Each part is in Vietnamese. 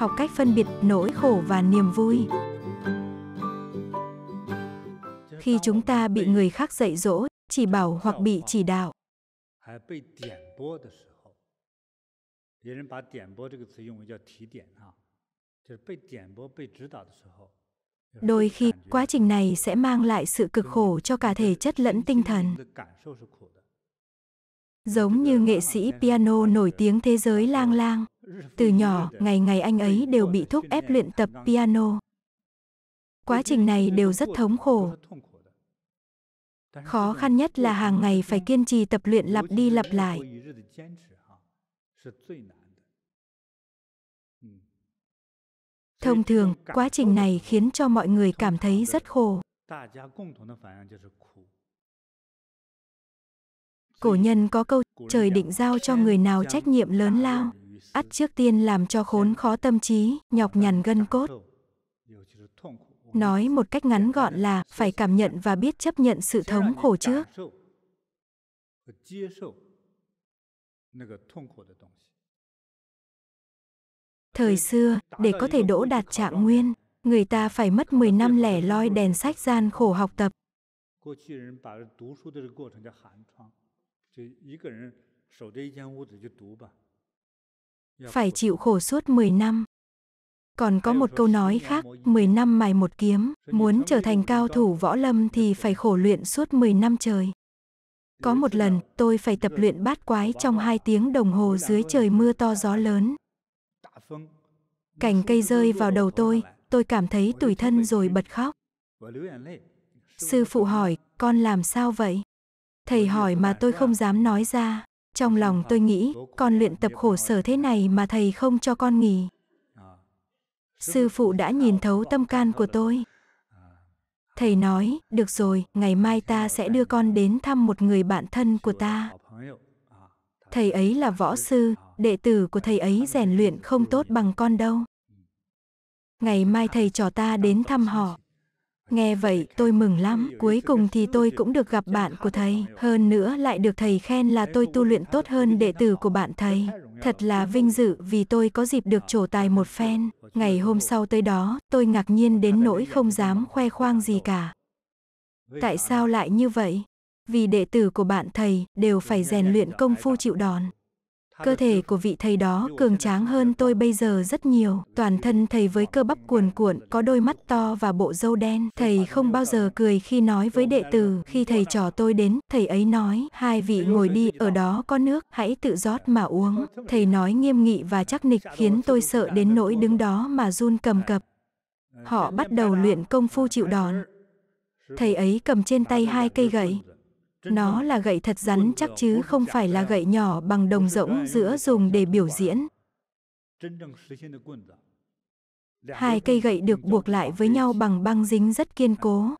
học cách phân biệt nỗi khổ và niềm vui. Khi chúng ta bị người khác dạy dỗ, chỉ bảo hoặc bị chỉ đạo, Đôi khi, quá trình này sẽ mang lại sự cực khổ cho cả thể chất lẫn tinh thần. Giống như nghệ sĩ piano nổi tiếng thế giới lang lang. Từ nhỏ, ngày ngày anh ấy đều bị thúc ép luyện tập piano. Quá trình này đều rất thống khổ. Khó khăn nhất là hàng ngày phải kiên trì tập luyện lặp đi lặp lại. Thông thường, quá trình này khiến cho mọi người cảm thấy rất khổ. Cổ nhân có câu, trời định giao cho người nào trách nhiệm lớn lao ắt trước tiên làm cho khốn khó tâm trí, nhọc nhằn gân cốt. Nói một cách ngắn gọn là phải cảm nhận và biết chấp nhận sự thống khổ trước. Thời xưa, để có thể đỗ đạt trạng nguyên, người ta phải mất 10 năm lẻ loi đèn sách gian khổ học tập phải chịu khổ suốt 10 năm. Còn có một câu nói khác, 10 năm mài một kiếm, muốn trở thành cao thủ võ lâm thì phải khổ luyện suốt 10 năm trời. Có một lần, tôi phải tập luyện bát quái trong hai tiếng đồng hồ dưới trời mưa to gió lớn. Cành cây rơi vào đầu tôi, tôi cảm thấy tủi thân rồi bật khóc. Sư phụ hỏi, con làm sao vậy? Thầy hỏi mà tôi không dám nói ra. Trong lòng tôi nghĩ, con luyện tập khổ sở thế này mà thầy không cho con nghỉ. Sư phụ đã nhìn thấu tâm can của tôi. Thầy nói, được rồi, ngày mai ta sẽ đưa con đến thăm một người bạn thân của ta. Thầy ấy là võ sư, đệ tử của thầy ấy rèn luyện không tốt bằng con đâu. Ngày mai thầy trò ta đến thăm họ. Nghe vậy tôi mừng lắm, cuối cùng thì tôi cũng được gặp bạn của thầy, hơn nữa lại được thầy khen là tôi tu luyện tốt hơn đệ tử của bạn thầy. Thật là vinh dự vì tôi có dịp được trổ tài một phen. Ngày hôm sau tới đó, tôi ngạc nhiên đến nỗi không dám khoe khoang gì cả. Tại sao lại như vậy? Vì đệ tử của bạn thầy đều phải rèn luyện công phu chịu đòn. Cơ thể của vị thầy đó cường tráng hơn tôi bây giờ rất nhiều. Toàn thân thầy với cơ bắp cuồn cuộn, có đôi mắt to và bộ râu đen. Thầy không bao giờ cười khi nói với đệ tử. Khi thầy trò tôi đến, thầy ấy nói, hai vị ngồi đi, ở đó có nước, hãy tự rót mà uống. Thầy nói nghiêm nghị và chắc nịch khiến tôi sợ đến nỗi đứng đó mà run cầm cập. Họ bắt đầu luyện công phu chịu đòn. Thầy ấy cầm trên tay hai cây gậy, nó là gậy thật rắn chắc chứ không phải là gậy nhỏ bằng đồng rỗng giữa dùng để biểu diễn. Hai cây gậy được buộc lại với nhau bằng băng dính rất kiên cố.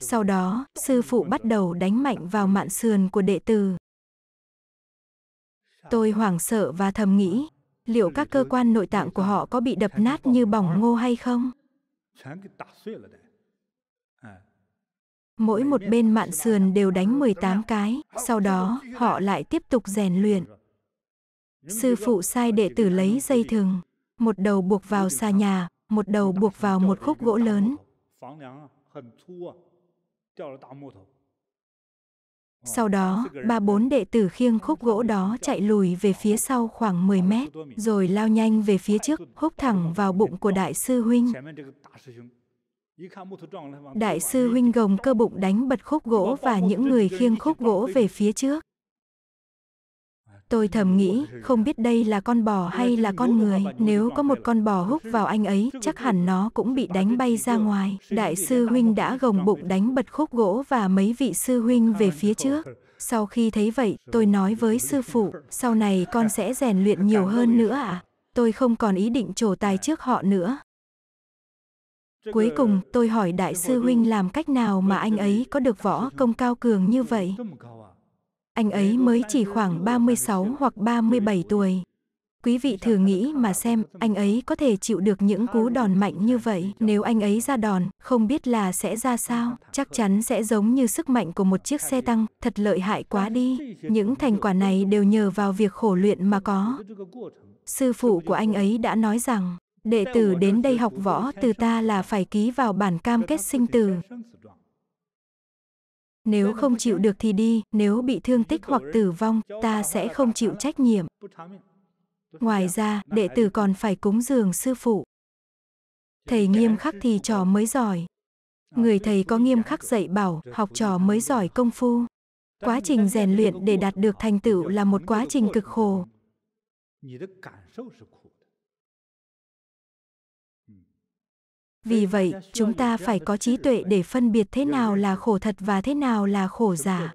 Sau đó, sư phụ bắt đầu đánh mạnh vào mạn sườn của đệ tử. Tôi hoảng sợ và thầm nghĩ, liệu các cơ quan nội tạng của họ có bị đập nát như bỏng ngô hay không? mỗi một bên mạn sườn đều đánh 18 cái, sau đó họ lại tiếp tục rèn luyện. Sư phụ sai đệ tử lấy dây thừng, một đầu buộc vào xà nhà, một đầu buộc vào một khúc gỗ lớn. Sau đó, ba bốn đệ tử khiêng khúc gỗ đó chạy lùi về phía sau khoảng 10 mét, rồi lao nhanh về phía trước, húc thẳng vào bụng của đại sư huynh. Đại sư huynh gồng cơ bụng đánh bật khúc gỗ và những người khiêng khúc gỗ về phía trước. Tôi thầm nghĩ, không biết đây là con bò hay là con người, nếu có một con bò húc vào anh ấy, chắc hẳn nó cũng bị đánh bay ra ngoài. Đại sư huynh đã gồng bụng đánh bật khúc gỗ và mấy vị sư huynh về phía trước. Sau khi thấy vậy, tôi nói với sư phụ, sau này con sẽ rèn luyện nhiều hơn nữa ạ. À? Tôi không còn ý định trổ tài trước họ nữa. Cuối cùng, tôi hỏi Đại sư Huynh làm cách nào mà anh ấy có được võ công cao cường như vậy? Anh ấy mới chỉ khoảng 36 hoặc 37 tuổi. Quý vị thử nghĩ mà xem, anh ấy có thể chịu được những cú đòn mạnh như vậy. Nếu anh ấy ra đòn, không biết là sẽ ra sao. Chắc chắn sẽ giống như sức mạnh của một chiếc xe tăng, thật lợi hại quá đi. Những thành quả này đều nhờ vào việc khổ luyện mà có. Sư phụ của anh ấy đã nói rằng, Đệ tử đến đây học võ từ ta là phải ký vào bản cam kết sinh tử. Nếu không chịu được thì đi, nếu bị thương tích hoặc tử vong, ta sẽ không chịu trách nhiệm. Ngoài ra, đệ tử còn phải cúng dường sư phụ. Thầy nghiêm khắc thì trò mới giỏi. À, Người thầy có nghiêm khắc dạy bảo, học trò mới giỏi công phu. Quá trình rèn luyện để đạt được thành tựu là một quá trình cực khổ. Vì vậy, chúng ta phải có trí tuệ để phân biệt thế nào là khổ thật và thế nào là khổ giả.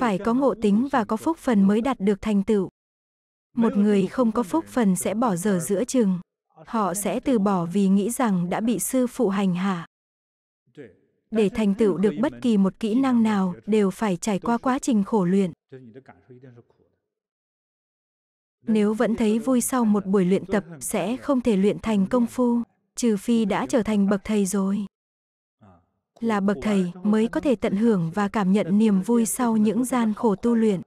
Phải có ngộ tính và có phúc phần mới đạt được thành tựu. Một người không có phúc phần sẽ bỏ dở giữa chừng. Họ sẽ từ bỏ vì nghĩ rằng đã bị sư phụ hành hạ. Để thành tựu được bất kỳ một kỹ năng nào đều phải trải qua quá trình khổ luyện. Nếu vẫn thấy vui sau một buổi luyện tập, sẽ không thể luyện thành công phu, trừ phi đã trở thành bậc thầy rồi. Là bậc thầy mới có thể tận hưởng và cảm nhận niềm vui sau những gian khổ tu luyện.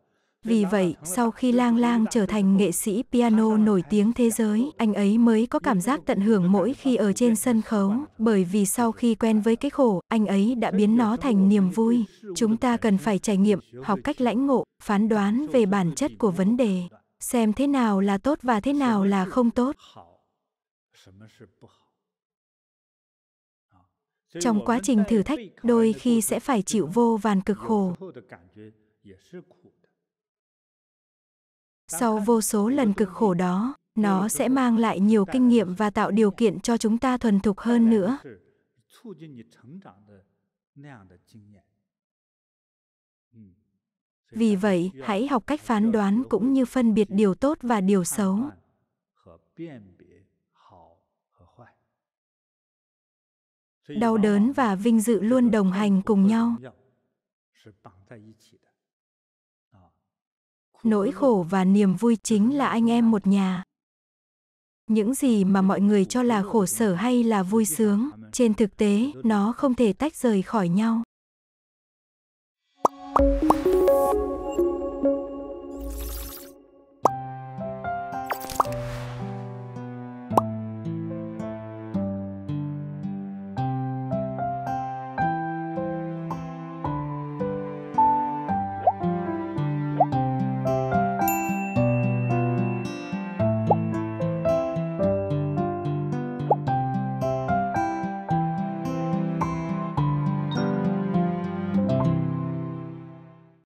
Vì vậy, sau khi Lang Lang trở thành nghệ sĩ piano nổi tiếng thế giới, anh ấy mới có cảm giác tận hưởng mỗi khi ở trên sân khấu, bởi vì sau khi quen với cái khổ, anh ấy đã biến nó thành niềm vui. Chúng ta cần phải trải nghiệm, học cách lãnh ngộ, phán đoán về bản chất của vấn đề xem thế nào là tốt và thế nào là không tốt. Trong quá trình thử thách, đôi khi sẽ phải chịu vô vàn cực khổ. Sau vô số lần cực khổ đó, nó sẽ mang lại nhiều kinh nghiệm và tạo điều kiện cho chúng ta thuần thục hơn nữa. Vì vậy, hãy học cách phán đoán cũng như phân biệt điều tốt và điều xấu. Đau đớn và vinh dự luôn đồng hành cùng nhau. Nỗi khổ và niềm vui chính là anh em một nhà. Những gì mà mọi người cho là khổ sở hay là vui sướng, trên thực tế nó không thể tách rời khỏi nhau.